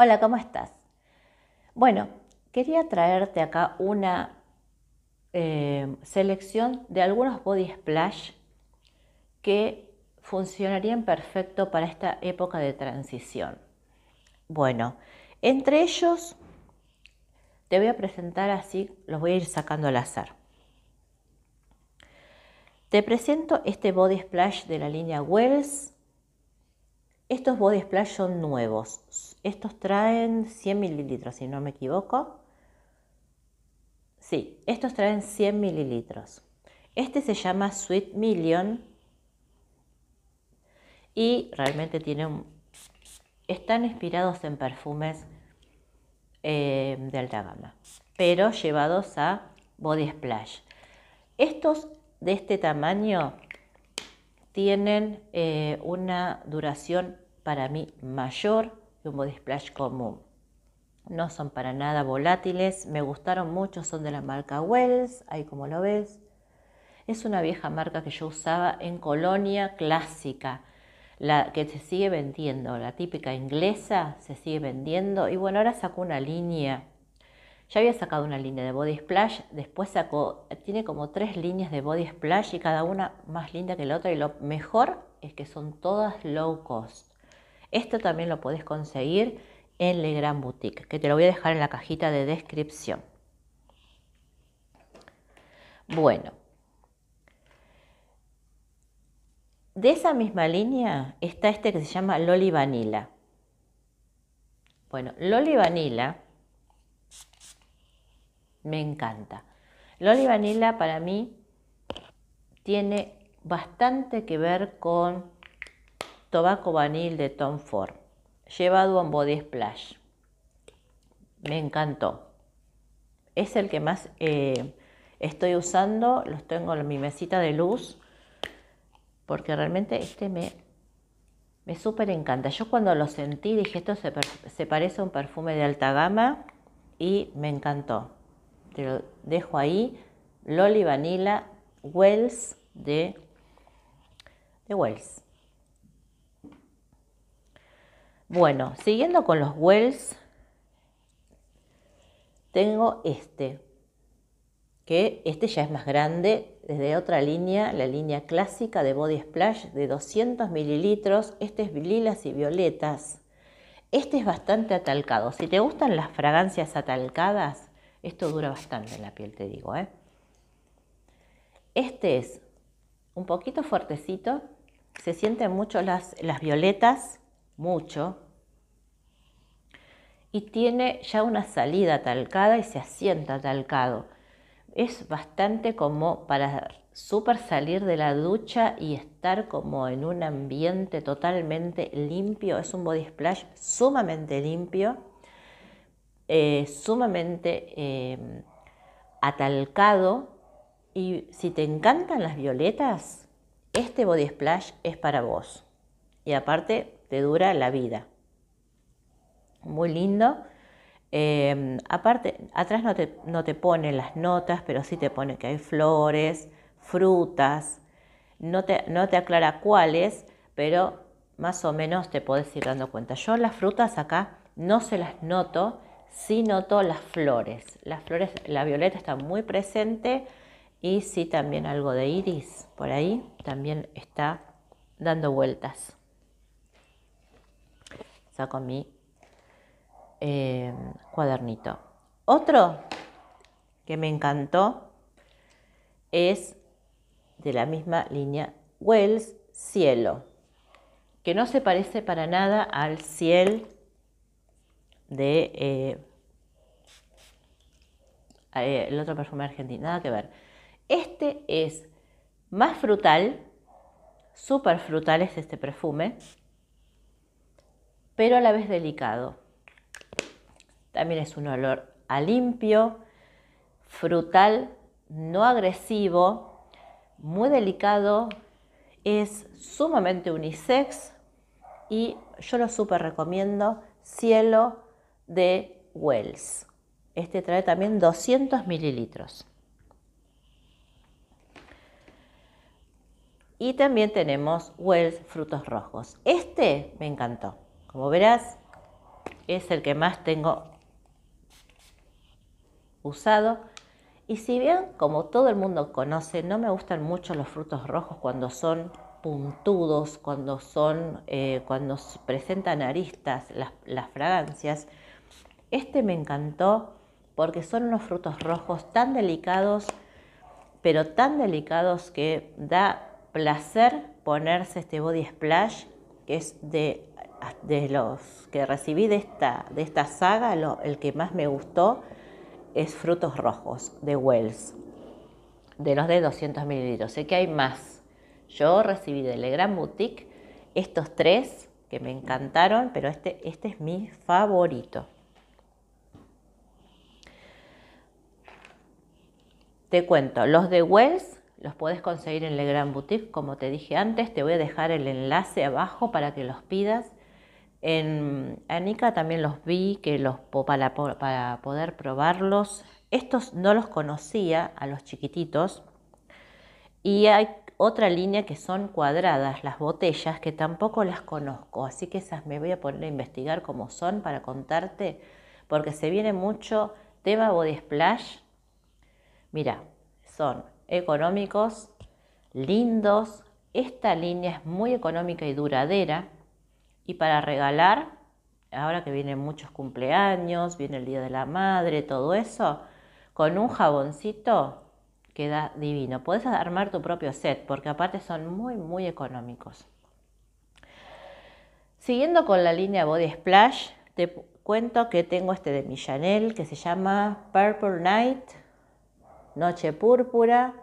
Hola, ¿cómo estás? Bueno, quería traerte acá una eh, selección de algunos body splash que funcionarían perfecto para esta época de transición. Bueno, entre ellos te voy a presentar así, los voy a ir sacando al azar. Te presento este body splash de la línea Wells. Estos body splash son nuevos, estos traen 100 mililitros, si no me equivoco. Sí, estos traen 100 mililitros. Este se llama Sweet Million y realmente tienen, están inspirados en perfumes eh, de alta gama, pero llevados a body splash. Estos de este tamaño tienen eh, una duración para mí mayor un body splash común. No son para nada volátiles, me gustaron mucho, son de la marca Wells, ahí como lo ves. Es una vieja marca que yo usaba en Colonia Clásica, la que se sigue vendiendo, la típica inglesa se sigue vendiendo. Y bueno, ahora sacó una línea, ya había sacado una línea de body splash, después sacó, tiene como tres líneas de body splash y cada una más linda que la otra. Y lo mejor es que son todas low cost esto también lo puedes conseguir en Le Grand Boutique, que te lo voy a dejar en la cajita de descripción. Bueno, de esa misma línea está este que se llama Loli Vanilla. Bueno, Loli Vanilla me encanta. Loli Vanilla para mí tiene bastante que ver con Tobacco Vanille de Tom Ford, llevado a un body splash. Me encantó. Es el que más eh, estoy usando, los tengo en mi mesita de luz, porque realmente este me, me súper encanta. Yo cuando lo sentí dije, esto se, parece a un perfume de alta gama y me encantó. Te lo dejo ahí, Loli Vanilla Wells de, de Wells. Bueno, siguiendo con los Wells, tengo este, que este ya es más grande, desde otra línea, la línea clásica de Body Splash de 200 mililitros, este es lilas y violetas. Este es bastante atalcado. Si te gustan las fragancias atalcadas, esto dura bastante en la piel, te digo. ¿eh? Este es un poquito fuertecito, se sienten mucho las, las violetas mucho, y tiene ya una salida talcada y se asienta talcado. Es bastante como para super salir de la ducha y estar como en un ambiente totalmente limpio. Es un body splash sumamente limpio, eh, sumamente eh, atalcado. Y si te encantan las violetas, este body splash es para vos. Y aparte te dura la vida. Muy lindo. Em, aparte, atrás no te, pone las notas, pero sí te pone que hay flores, frutas. No te, no te aclara cuáles, pero más o menos te podés ir dando cuenta. Yo las frutas acá no se las noto, sí noto las flores. Las flores, la violeta está muy presente y sí también algo de iris por ahí también está dando vueltas con mi eh, cuadernito. Otro que me encantó es de la misma línea Wells Cielo, que no se parece para nada al ciel de eh, eh, el otro perfume argentino, nada que ver. Este es más frutal, súper frutal es este perfume, pero a la vez delicado. También es un olor a limpio, frutal, no agresivo, muy delicado, es sumamente unisex y yo lo súper recomiendo, Cielo de Wells. Este trae también 200 mililitros. Y también tenemos Wells frutos rojos. Este me encantó. Como verás, es el que más tengo usado. Y si bien, como todo el mundo conoce, no me gustan mucho los frutos rojos cuando son puntudos, cuando son, eh, cuando presentan aristas las, las fragancias, este me encantó porque son unos frutos rojos tan delicados, pero tan delicados que da placer ponerse este body splash, que es de de los que recibí de esta, de esta saga, el que más me gustó es Frutos Rojos de Wells, de los de 200 mililitros. Sé que hay más. Yo recibí de Le Grand Boutique estos tres que me encantaron, pero este, este es mi favorito. Te cuento, los de Wells los puedes conseguir en Le Grand Boutique, como te dije antes. Te voy a dejar el enlace abajo para que los pidas. En Anica también los vi, que los, para, poder probarlos. Estos no los conocía a los chiquititos. Y hay otra línea que son cuadradas, las botellas, que tampoco las conozco. Así que esas me voy a poner a investigar cómo son para contarte, porque se viene mucho tema body splash. Mira, son económicos, lindos. Esta línea es muy económica y duradera. Y para regalar, ahora que vienen muchos cumpleaños, viene el Día de la Madre, todo eso, con un jaboncito queda divino. Puedes armar tu propio set porque aparte son muy, muy económicos. Siguiendo con la línea Body Splash, te cuento que tengo este de mi que se llama Purple Night, Noche Púrpura,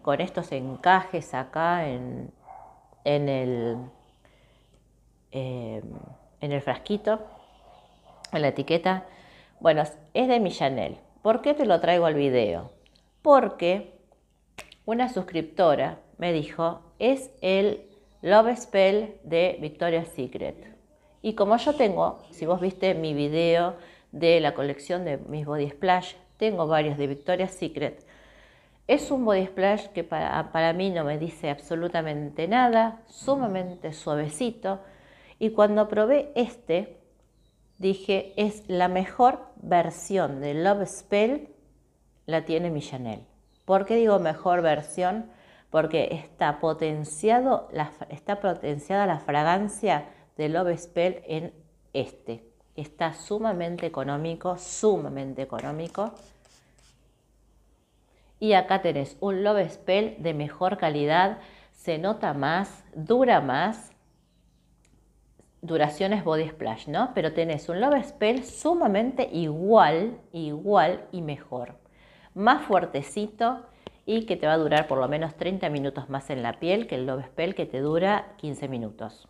con estos encajes acá en el Em, en el frasquito, en la etiqueta. Bueno, es de mi Chanel. ¿Por qué te lo traigo al video? Porque una suscriptora me dijo, es el Love Spell de Victoria's Secret. Y como yo tengo, si vos viste mi video de la colección de mis body splash, tengo varios de Victoria's Secret. Es un body splash que para, para mí no me dice absolutamente nada, sumamente suavecito, y cuando probé este, dije, es la mejor versión de Love Spell, la tiene mi Chanel. ¿Por qué digo mejor versión? Porque está, potenciado está potenciada la fragancia de Love Spell en este. Está sumamente económico, sumamente económico. Y acá tenés un Love Spell de mejor calidad, se nota más, dura más duraciones body splash, ¿no? Pero tenés un love spell sumamente igual, igual y mejor. Más fuertecito y que te va a durar por lo menos 30 minutos más en la piel que el love spell que te dura 15 minutos,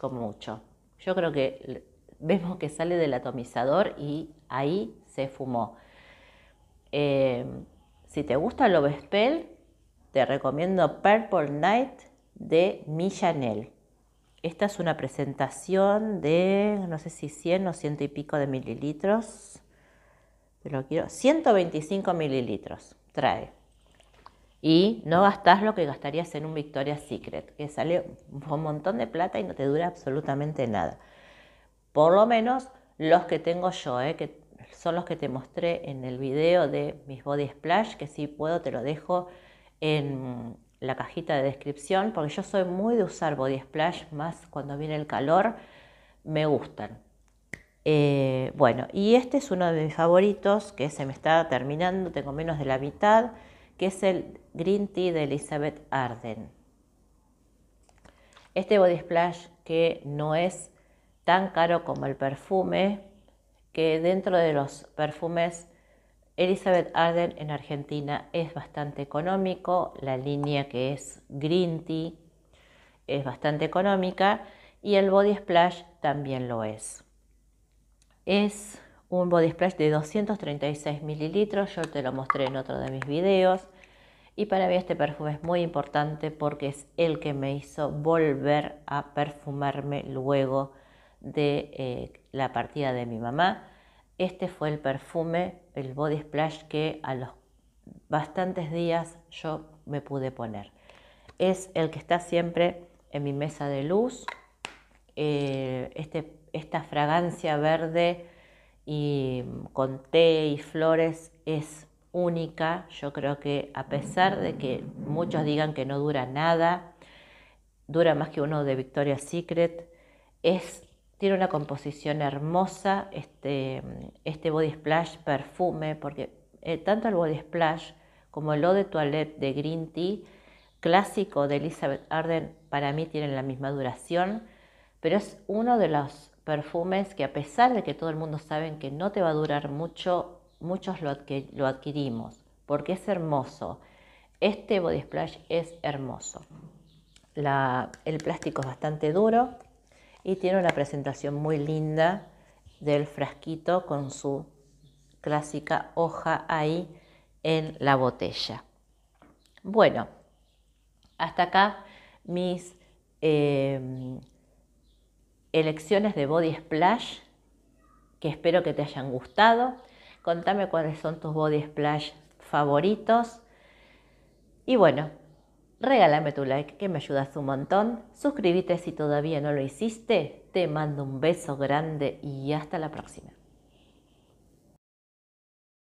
como mucho. Yo creo que vemos que sale del atomizador y ahí se fumó. Eh, si te gusta el love spell, te recomiendo Purple Night de Mi Chanel. Esta es una presentación de, no sé si 100 o ciento y pico de mililitros. lo quiero, 125 mililitros trae. Y no gastas lo que gastarías en un Victoria's Secret, que sale un montón de plata y no te dura absolutamente nada. Por lo menos los que tengo yo, ¿eh? que son los que te mostré en el video de mis Body Splash, que si puedo te lo dejo en, la cajita de descripción, porque yo soy muy de usar body splash, más cuando viene el calor, me gustan. Eh, bueno, y este es uno de mis favoritos que se me está terminando, tengo menos de la mitad, que es el Green Tea de Elizabeth Arden. Este body splash que no es tan caro como el perfume, que dentro de los perfumes Elizabeth Arden en Argentina es bastante económico, la línea que es Green Tea es bastante económica y el Body Splash también lo es. Es un Body Splash de 236 mililitros, yo te lo mostré en otro de mis videos. Y para mí este perfume es muy importante porque es el que me hizo volver a perfumarme luego de eh, la partida de mi mamá. Este fue el perfume, el body splash que a los bastantes días yo me pude poner. Es el que está siempre en mi mesa de luz. Eh, este, esta fragancia verde y mm, con té y flores es única. Yo creo que a pesar de que muchos digan que no dura nada, dura más que uno de Victoria's Secret, es tiene una composición hermosa, este, este body splash perfume, porque eh, tanto el body splash como el eau de toilette de Green Tea clásico de Elizabeth Arden para mí tienen la misma duración, pero es uno de los perfumes que a pesar de que todo el mundo sabe que no te va a durar mucho, muchos lo, lo adquirimos porque es hermoso. Este body splash es hermoso. el plástico es bastante duro, y tiene una presentación muy linda del frasquito con su clásica hoja ahí en la botella. Bueno, hasta acá mis em, elecciones de body splash, que espero que te hayan gustado. Contame cuáles son tus body splash favoritos. Y bueno, regálame tu like que me ayudas un montón, suscríbete si todavía no lo hiciste, te mando un beso grande y hasta la próxima.